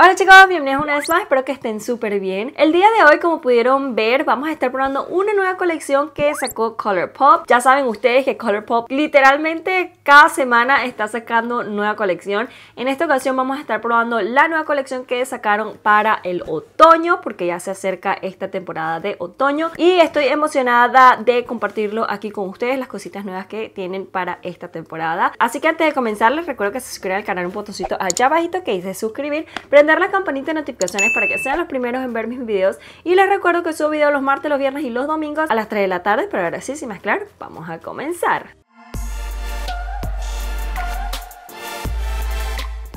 Hola chicos, bienvenidos una vez más, espero que estén súper bien. El día de hoy, como pudieron ver, vamos a estar probando una nueva colección que sacó Colourpop. Ya saben ustedes que Colourpop literalmente cada semana está sacando nueva colección. En esta ocasión vamos a estar probando la nueva colección que sacaron para el otoño, porque ya se acerca esta temporada de otoño. Y estoy emocionada de compartirlo aquí con ustedes, las cositas nuevas que tienen para esta temporada. Así que antes de comenzar, les recuerdo que se suscriban al canal un botoncito allá abajito que dice suscribir dar la campanita de notificaciones para que sean los primeros en ver mis videos. Y les recuerdo que subo videos los martes, los viernes y los domingos a las 3 de la tarde, pero ahora sí, sin más claro, vamos a comenzar.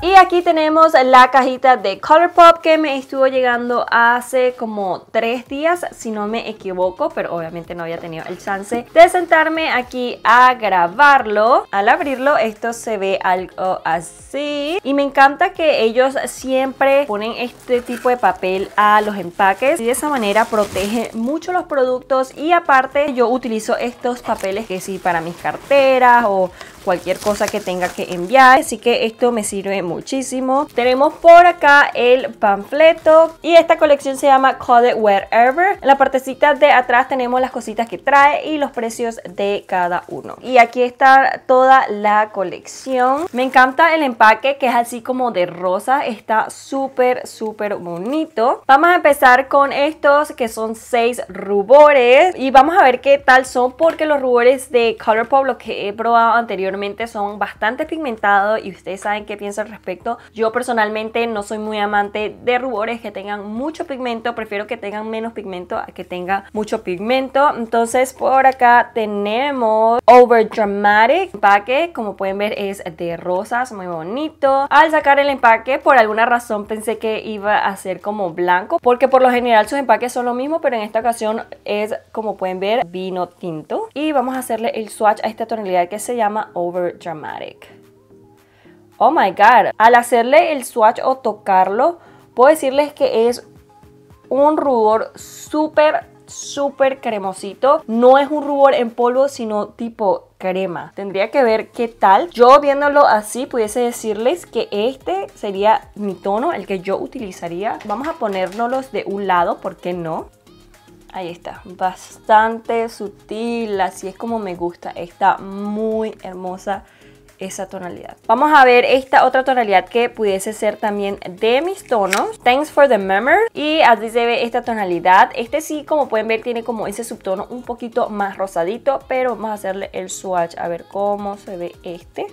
Y aquí tenemos la cajita de Colourpop que me estuvo llegando hace como tres días, si no me equivoco, pero obviamente no había tenido el chance de sentarme aquí a grabarlo. Al abrirlo esto se ve algo así y me encanta que ellos siempre ponen este tipo de papel a los empaques y de esa manera protege mucho los productos y aparte yo utilizo estos papeles que sí para mis carteras o cualquier cosa que tenga que enviar. Así que esto me sirve muchísimo. Tenemos por acá el panfleto y esta colección se llama Call It Wherever. En la partecita de atrás tenemos las cositas que trae y los precios de cada uno. Y aquí está toda la colección. Me encanta el empaque que es así como de rosa. Está súper, súper bonito. Vamos a empezar con estos que son seis rubores y vamos a ver qué tal son porque los rubores de Colourpop, los que he probado anteriormente, son bastante pigmentados y ustedes saben qué pienso al respecto. Yo personalmente no soy muy amante de rubores que tengan mucho pigmento, prefiero que tengan menos pigmento a que tenga mucho pigmento. Entonces por acá tenemos Over Dramatic empaque, como pueden ver es de rosas, muy bonito. Al sacar el empaque por alguna razón pensé que iba a ser como blanco, porque por lo general sus empaques son lo mismo, pero en esta ocasión es como pueden ver vino tinto. Y vamos a hacerle el swatch a esta tonalidad que se llama Oh my god, al hacerle el swatch o tocarlo, puedo decirles que es un rubor súper, súper cremosito. No es un rubor en polvo, sino tipo crema. Tendría que ver qué tal. Yo viéndolo así pudiese decirles que este sería mi tono, el que yo utilizaría. Vamos a ponérnoslos de un lado, ¿por qué no? Ahí está, bastante sutil, así es como me gusta, está muy hermosa esa tonalidad. Vamos a ver esta otra tonalidad que pudiese ser también de mis tonos. Thanks for the memory. Y así se ve esta tonalidad. Este sí, como pueden ver, tiene como ese subtono un poquito más rosadito, pero vamos a hacerle el swatch a ver cómo se ve este.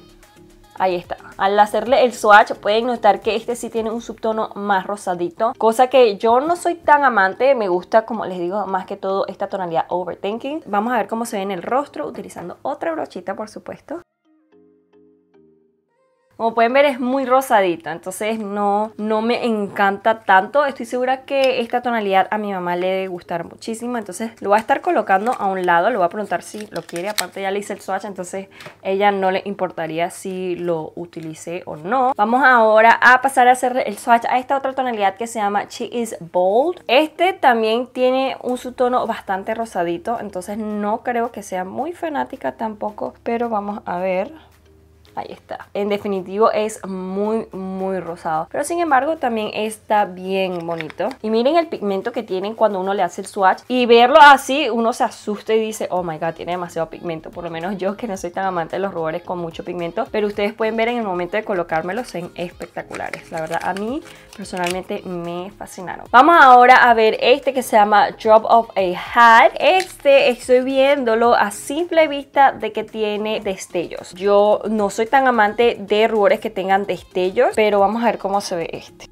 Ahí está. Al hacerle el swatch pueden notar que este sí tiene un subtono más rosadito, cosa que yo no soy tan amante, me gusta como les digo más que todo esta tonalidad overthinking. Vamos a ver cómo se ve en el rostro utilizando otra brochita por supuesto. Como pueden ver es muy rosadita, entonces no, no me encanta tanto. Estoy segura que esta tonalidad a mi mamá le debe gustar muchísimo, entonces lo voy a estar colocando a un lado. Le voy a preguntar si lo quiere, aparte ya le hice el swatch, entonces ella no le importaría si lo utilicé o no. Vamos ahora a pasar a hacer el swatch a esta otra tonalidad que se llama She is Bold. Este también tiene un subtono bastante rosadito, entonces no creo que sea muy fanática tampoco, pero vamos a ver... Ahí está. En definitivo es muy, muy rosado. Pero sin embargo también está bien bonito. Y miren el pigmento que tienen cuando uno le hace el swatch. Y verlo así uno se asusta y dice, oh my god, tiene demasiado pigmento. Por lo menos yo que no soy tan amante de los rubores con mucho pigmento. Pero ustedes pueden ver en el momento de colocármelos en espectaculares. La verdad a mí personalmente me fascinaron. Vamos ahora a ver este que se llama Drop of a Hat. Este estoy viéndolo a simple vista de que tiene destellos. Yo no soy tan amante de rubores que tengan destellos, pero vamos a ver cómo se ve este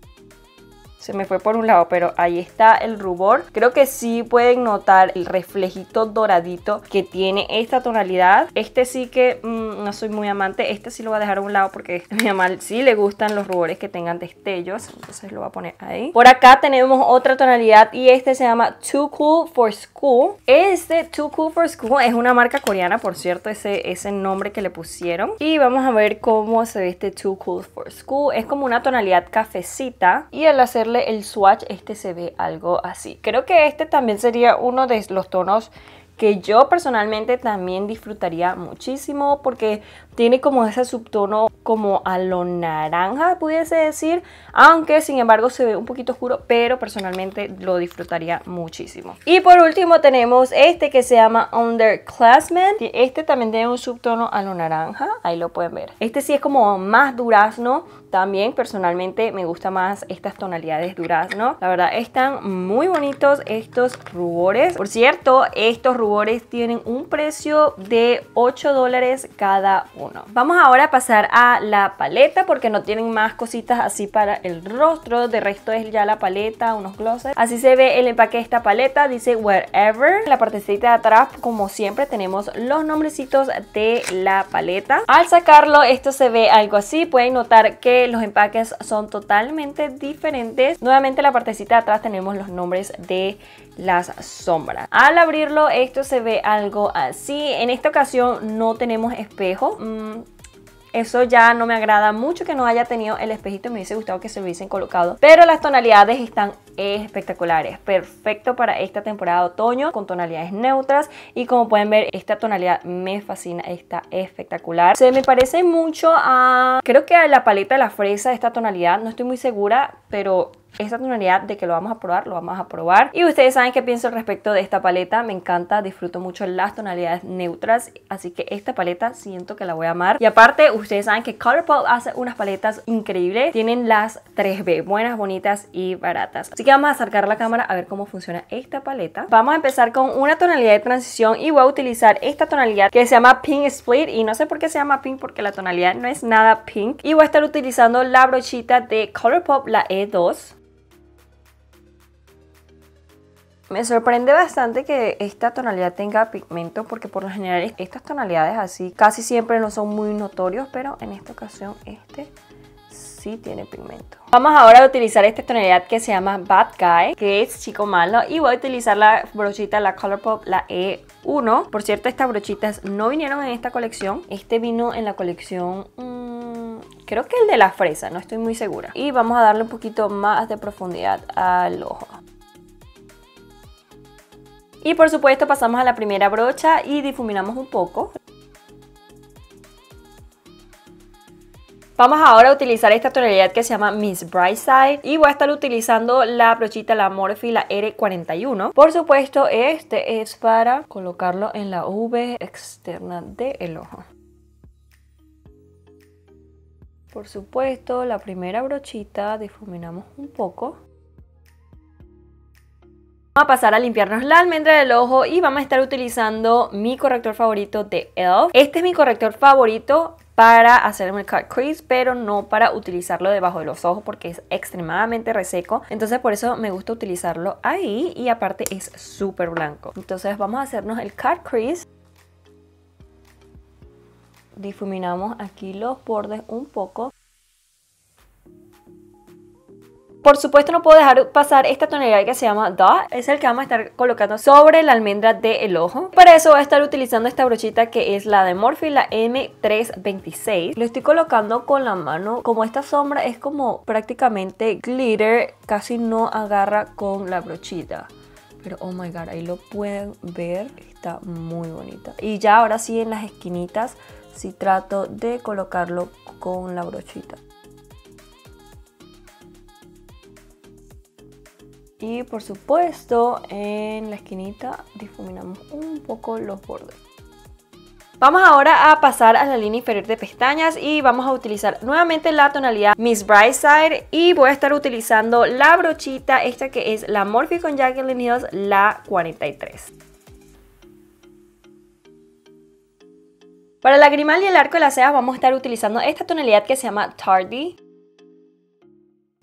se me fue por un lado, pero ahí está el rubor. Creo que sí pueden notar el reflejito doradito que tiene esta tonalidad. Este sí que mm, no soy muy amante, este sí lo voy a dejar a un lado porque a mi mamá sí le gustan los rubores que tengan destellos, entonces lo voy a poner ahí. Por acá tenemos otra tonalidad y este se llama Too Cool for School. Este Too Cool for School es una marca coreana, por cierto, ese, ese nombre que le pusieron. Y vamos a ver cómo se ve este Too Cool for School. Es como una tonalidad cafecita y al hacerle el swatch, este se ve algo así. Creo que este también sería uno de los tonos que yo personalmente también disfrutaría muchísimo porque tiene como ese subtono como a lo naranja, pudiese decir, aunque sin embargo se ve un poquito oscuro, pero personalmente lo disfrutaría muchísimo. Y por último tenemos este que se llama Underclassman, este también tiene un subtono a lo naranja, ahí lo pueden ver. Este sí es como más durazno, también personalmente me gusta más estas tonalidades duras, ¿no? La verdad están muy bonitos estos rubores. Por cierto, estos rubores tienen un precio de 8 dólares cada uno. Vamos ahora a pasar a la paleta porque no tienen más cositas así para el rostro. De resto es ya la paleta, unos glosses. Así se ve el empaque de esta paleta. Dice Wherever. En la partecita de atrás, como siempre, tenemos los nombrecitos de la paleta. Al sacarlo, esto se ve algo así. Pueden notar que los empaques son totalmente diferentes. Nuevamente en la partecita de atrás tenemos los nombres de las sombras. Al abrirlo esto se ve algo así. En esta ocasión no tenemos espejo. Mm, eso ya no me agrada mucho que no haya tenido el espejito. Me hubiese gustado que se lo hubiesen colocado. Pero las tonalidades están espectaculares. Perfecto para esta temporada de otoño con tonalidades neutras. Y como pueden ver, esta tonalidad me fascina. Está espectacular. Se me parece mucho a... Creo que a la paleta de la fresa esta tonalidad. No estoy muy segura, pero esta tonalidad de que lo vamos a probar, lo vamos a probar. Y ustedes saben qué pienso respecto de esta paleta, me encanta, disfruto mucho las tonalidades neutras, así que esta paleta siento que la voy a amar. Y aparte, ustedes saben que Colourpop hace unas paletas increíbles, tienen las 3B, buenas, bonitas y baratas. Así que vamos a acercar la cámara a ver cómo funciona esta paleta. Vamos a empezar con una tonalidad de transición y voy a utilizar esta tonalidad que se llama Pink Split y no sé por qué se llama Pink porque la tonalidad no es nada pink. Y voy a estar utilizando la brochita de Colourpop, la E2. Me sorprende bastante que esta tonalidad tenga pigmento porque por lo general estas tonalidades así casi siempre no son muy notorios, pero en esta ocasión este sí tiene pigmento. Vamos ahora a utilizar esta tonalidad que se llama Bad Guy, que es chico malo, y voy a utilizar la brochita, la Colourpop, la E1. Por cierto, estas brochitas no vinieron en esta colección, este vino en la colección... Mm, creo que el de la fresa, no estoy muy segura. Y vamos a darle un poquito más de profundidad al ojo. Y por supuesto pasamos a la primera brocha y difuminamos un poco. Vamos ahora a utilizar esta tonalidad que se llama Miss Bright Side. y voy a estar utilizando la brochita, la Morphe, la R41. Por supuesto, este es para colocarlo en la V externa del ojo. Por supuesto, la primera brochita difuminamos un poco a pasar a limpiarnos la almendra del ojo y vamos a estar utilizando mi corrector favorito de e.l.f. Este es mi corrector favorito para hacerme el cut crease, pero no para utilizarlo debajo de los ojos porque es extremadamente reseco. Entonces por eso me gusta utilizarlo ahí y aparte es súper blanco. Entonces vamos a hacernos el cut crease. Difuminamos aquí los bordes un poco. Por supuesto no puedo dejar pasar esta tonalidad que se llama da, Es el que vamos a estar colocando sobre la almendra del el ojo. Para eso voy a estar utilizando esta brochita que es la de Morphe, la M326. Lo estoy colocando con la mano. Como esta sombra es como prácticamente glitter, casi no agarra con la brochita pero oh my god, ahí lo pueden ver, está muy bonita. Y ya ahora sí en las esquinitas, sí trato de colocarlo con la brochita. y por supuesto en la esquinita difuminamos un poco los bordes. Vamos ahora a pasar a la línea inferior de pestañas y vamos a utilizar nuevamente la tonalidad Miss Brightside y voy a estar utilizando la brochita esta que es la Morphe con Jacqueline Hills, la 43. Para la lagrimal y el arco de la cejas vamos a estar utilizando esta tonalidad que se llama Tardy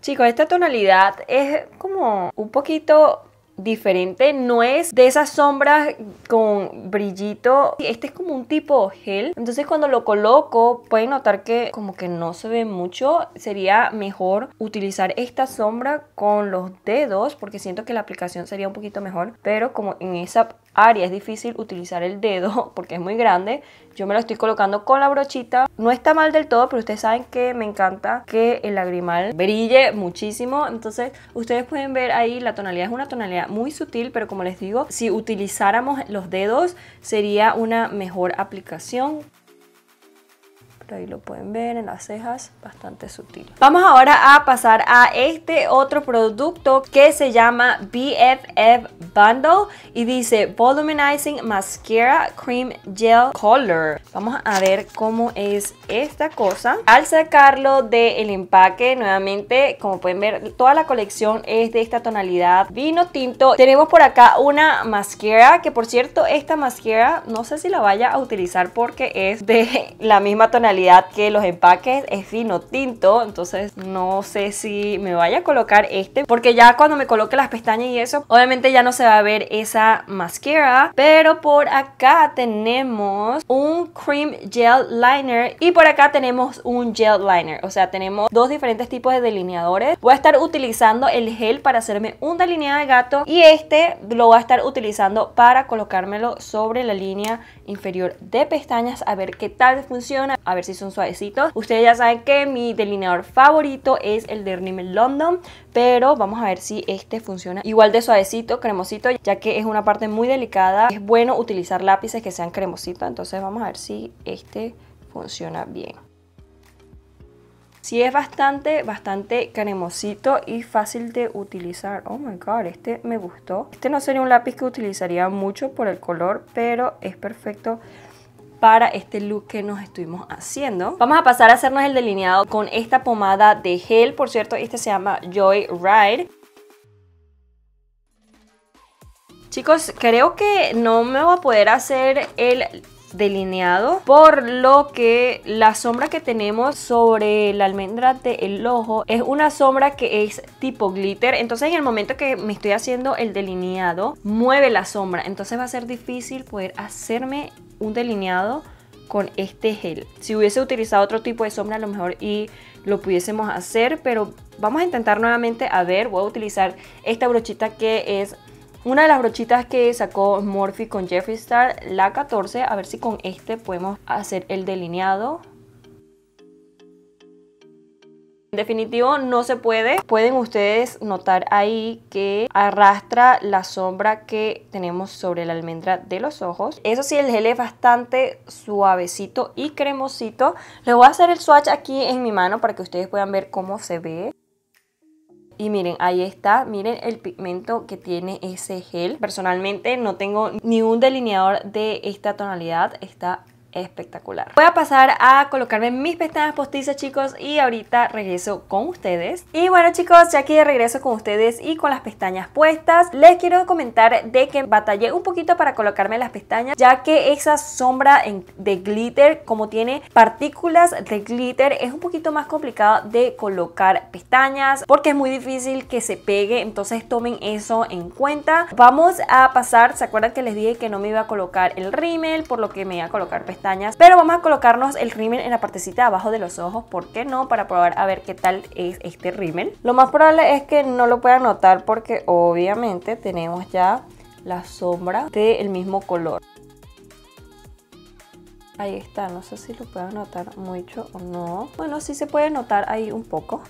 Chicos, esta tonalidad es como un poquito diferente, no es de esas sombras con brillito, este es como un tipo gel, entonces cuando lo coloco pueden notar que como que no se ve mucho, sería mejor utilizar esta sombra con los dedos porque siento que la aplicación sería un poquito mejor, pero como en esa área es difícil utilizar el dedo porque es muy grande, yo me lo estoy colocando con la brochita. No está mal del todo, pero ustedes saben que me encanta que el lagrimal brille muchísimo. Entonces, ustedes pueden ver ahí la tonalidad. Es una tonalidad muy sutil, pero como les digo, si utilizáramos los dedos sería una mejor aplicación ahí lo pueden ver en las cejas, bastante sutil. Vamos ahora a pasar a este otro producto que se llama BFF Bundle y dice voluminizing Mascara Cream Gel Color. Vamos a ver cómo es esta cosa. Al sacarlo del empaque, nuevamente, como pueden ver, toda la colección es de esta tonalidad vino tinto. Tenemos por acá una mascara, que por cierto, esta mascara no sé si la vaya a utilizar porque es de la misma tonalidad que los empaques, es fino tinto, entonces no sé si me vaya a colocar este, porque ya cuando me coloque las pestañas y eso, obviamente ya no se va a ver esa mascara, pero por acá tenemos un cream gel liner y por acá tenemos un gel liner, o sea, tenemos dos diferentes tipos de delineadores. Voy a estar utilizando el gel para hacerme un delineado de gato y este lo voy a estar utilizando para colocármelo sobre la línea inferior de pestañas a ver qué tal funciona, a ver si son suavecitos. Ustedes ya saben que mi delineador favorito es el de Rimmel London, pero vamos a ver si este funciona igual de suavecito, cremosito, ya que es una parte muy delicada. Es bueno utilizar lápices que sean cremositos, entonces vamos a ver si este funciona bien. si es bastante, bastante cremosito y fácil de utilizar. Oh my god, este me gustó. Este no sería un lápiz que utilizaría mucho por el color, pero es perfecto para este look que nos estuvimos haciendo. Vamos a pasar a hacernos el delineado con esta pomada de gel. Por cierto, este se llama Joy Ride. Chicos, creo que no me voy a poder hacer el delineado por lo que la sombra que tenemos sobre la almendra del ojo es una sombra que es tipo glitter entonces en el momento que me estoy haciendo el delineado mueve la sombra entonces va a ser difícil poder hacerme un delineado con este gel. Si hubiese utilizado otro tipo de sombra a lo mejor y lo pudiésemos hacer, pero vamos a intentar nuevamente a ver, voy a utilizar esta brochita que es una de las brochitas que sacó Morphe con Jeffree Star, la 14, a ver si con este podemos hacer el delineado. Definitivo no se puede. Pueden ustedes notar ahí que arrastra la sombra que tenemos sobre la almendra de los ojos. Eso sí, el gel es bastante suavecito y cremosito. Le voy a hacer el swatch aquí en mi mano para que ustedes puedan ver cómo se ve. Y miren, ahí está, miren el pigmento que tiene ese gel. Personalmente no tengo ni un delineador de esta tonalidad, está espectacular. Voy a pasar a colocarme mis pestañas postizas, chicos, y ahorita regreso con ustedes. Y bueno, chicos, ya que regreso con ustedes y con las pestañas puestas, les quiero comentar de que batallé un poquito para colocarme las pestañas, ya que esa sombra de glitter, como tiene partículas de glitter, es un poquito más complicado de colocar pestañas, porque es muy difícil que se pegue, entonces tomen eso en cuenta. Vamos a pasar, ¿se acuerdan que les dije que no me iba a colocar el rímel, por lo que me iba a colocar pestañas? pero vamos a colocarnos el rímel en la partecita de abajo de los ojos, ¿por qué no? Para probar a ver qué tal es este rímel. Lo más probable es que no lo pueda notar porque obviamente tenemos ya la sombra del mismo color. Ahí está, no sé si lo puedo notar mucho o no. Bueno, sí se puede notar ahí un poco.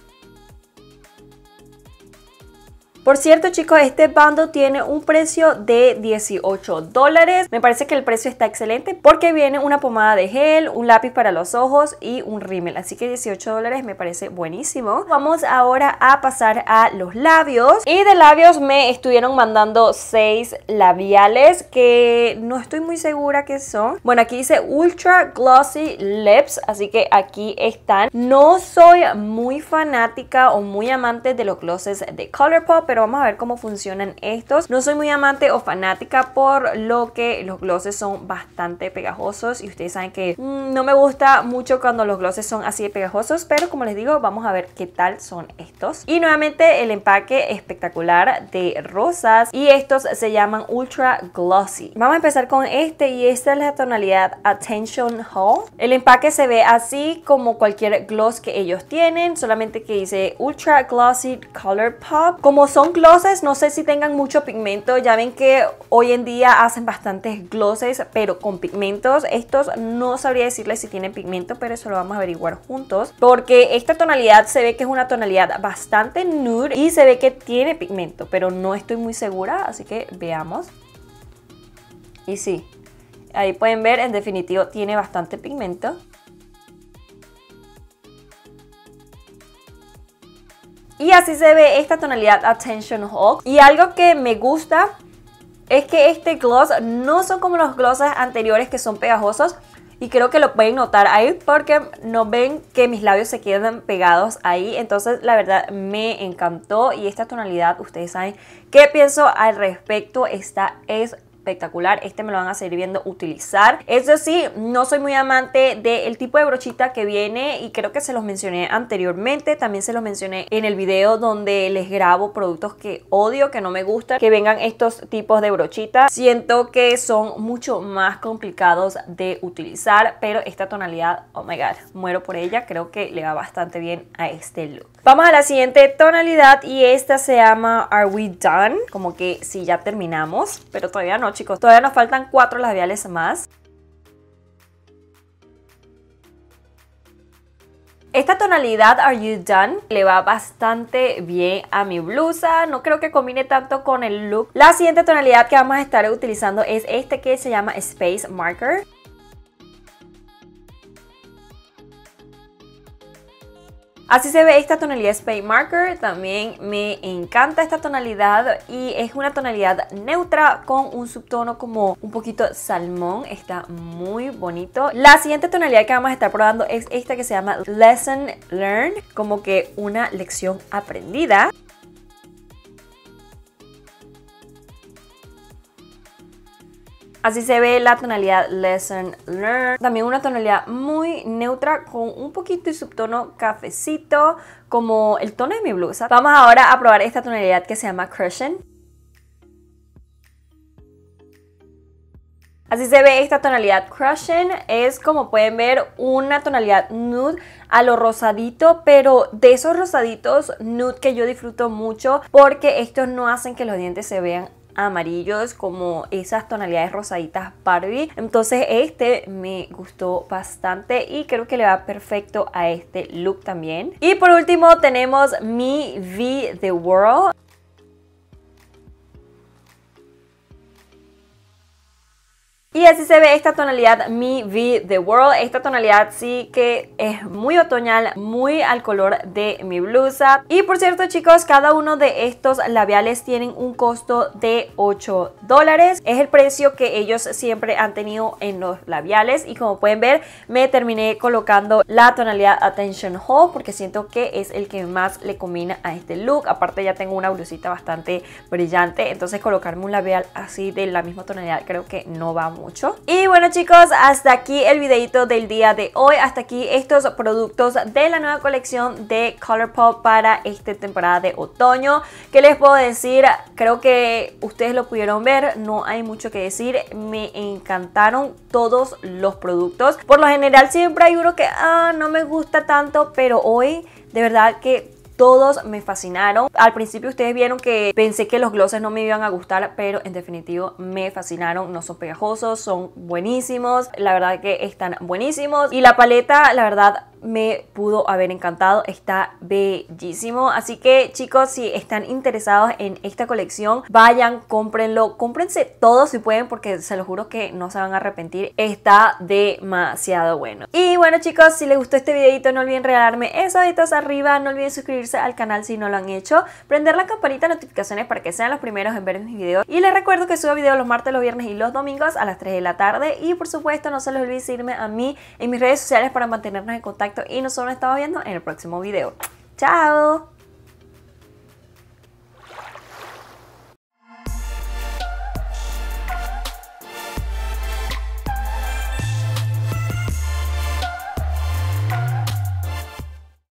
Por cierto chicos, este bando tiene un precio de 18 dólares. Me parece que el precio está excelente porque viene una pomada de gel, un lápiz para los ojos y un rímel. Así que 18 dólares me parece buenísimo. Vamos ahora a pasar a los labios. Y de labios me estuvieron mandando 6 labiales que no estoy muy segura que son. Bueno, aquí dice Ultra Glossy Lips, así que aquí están. No soy muy fanática o muy amante de los glosses de Colourpop, pero vamos a ver cómo funcionan estos. No soy muy amante o fanática por lo que los glosses son bastante pegajosos y ustedes saben que mm, no me gusta mucho cuando los glosses son así de pegajosos, pero como les digo, vamos a ver qué tal son estos. Y nuevamente el empaque espectacular de rosas y estos se llaman Ultra Glossy. Vamos a empezar con este y esta es la tonalidad Attention Hall. El empaque se ve así como cualquier gloss que ellos tienen, solamente que dice Ultra Glossy Color Pop. Como son son glosses, no sé si tengan mucho pigmento. Ya ven que hoy en día hacen bastantes glosses, pero con pigmentos. Estos no sabría decirles si tienen pigmento, pero eso lo vamos a averiguar juntos. Porque esta tonalidad se ve que es una tonalidad bastante nude y se ve que tiene pigmento, pero no estoy muy segura, así que veamos. Y sí, ahí pueden ver, en definitivo tiene bastante pigmento. Y así se ve esta tonalidad Attention Hawk. Y algo que me gusta es que este gloss no son como los glosses anteriores que son pegajosos. Y creo que lo pueden notar ahí porque no ven que mis labios se quedan pegados ahí. Entonces la verdad me encantó y esta tonalidad, ustedes saben qué pienso al respecto, esta es espectacular. Este me lo van a seguir viendo utilizar. Eso sí, no soy muy amante del tipo de brochita que viene y creo que se los mencioné anteriormente. También se los mencioné en el video donde les grabo productos que odio, que no me gustan, que vengan estos tipos de brochitas. Siento que son mucho más complicados de utilizar, pero esta tonalidad, oh my god, muero por ella. Creo que le va bastante bien a este look. Vamos a la siguiente tonalidad y esta se llama Are We Done? Como que si ya terminamos, pero todavía no chicos. Todavía nos faltan cuatro labiales más. Esta tonalidad Are You Done le va bastante bien a mi blusa, no creo que combine tanto con el look. La siguiente tonalidad que vamos a estar utilizando es este que se llama Space Marker. Así se ve esta tonalidad Spade Marker, también me encanta esta tonalidad y es una tonalidad neutra con un subtono como un poquito salmón, está muy bonito. La siguiente tonalidad que vamos a estar probando es esta que se llama Lesson Learned, como que una lección aprendida. Así se ve la tonalidad Lesson Learn. También una tonalidad muy neutra con un poquito de subtono cafecito como el tono de mi blusa. Vamos ahora a probar esta tonalidad que se llama Crushing. Así se ve esta tonalidad Crushing es como pueden ver una tonalidad nude a lo rosadito, pero de esos rosaditos nude que yo disfruto mucho porque estos no hacen que los dientes se vean amarillos como esas tonalidades rosaditas Barbie entonces este me gustó bastante y creo que le va perfecto a este look también y por último tenemos mi V The World Y así se ve esta tonalidad Mi V The World. Esta tonalidad sí que es muy otoñal, muy al color de mi blusa. Y por cierto chicos, cada uno de estos labiales tienen un costo de 8 dólares. Es el precio que ellos siempre han tenido en los labiales. Y como pueden ver, me terminé colocando la tonalidad Attention Hall porque siento que es el que más le combina a este look. Aparte ya tengo una blusita bastante brillante, entonces colocarme un labial así de la misma tonalidad creo que no va mucho. Y bueno chicos, hasta aquí el videito del día de hoy. Hasta aquí estos productos de la nueva colección de Colourpop para esta temporada de otoño. ¿Qué les puedo decir? Creo que ustedes lo pudieron ver, no hay mucho que decir. Me encantaron todos los productos. Por lo general siempre hay uno que ah, no me gusta tanto, pero hoy de verdad que todos me fascinaron. Al principio ustedes vieron que pensé que los gloses no me iban a gustar, pero en definitivo me fascinaron. No son pegajosos, son buenísimos. La verdad que están buenísimos. Y la paleta, la verdad, me pudo haber encantado, está bellísimo. Así que chicos, si están interesados en esta colección, vayan, cómprenlo, cómprense todo si pueden porque se los juro que no se van a arrepentir, está demasiado bueno. Y bueno chicos, si les gustó este videito no olviden regalarme esos deditos arriba, no olviden suscribirse al canal si no lo han hecho, prender la campanita de notificaciones para que sean los primeros en ver mis videos y les recuerdo que subo videos los martes, los viernes y los domingos a las 3 de la tarde y por supuesto no se les olvide seguirme a mí en mis redes sociales para mantenernos en contacto y nosotros nos estamos viendo en el próximo video. ¡Chao!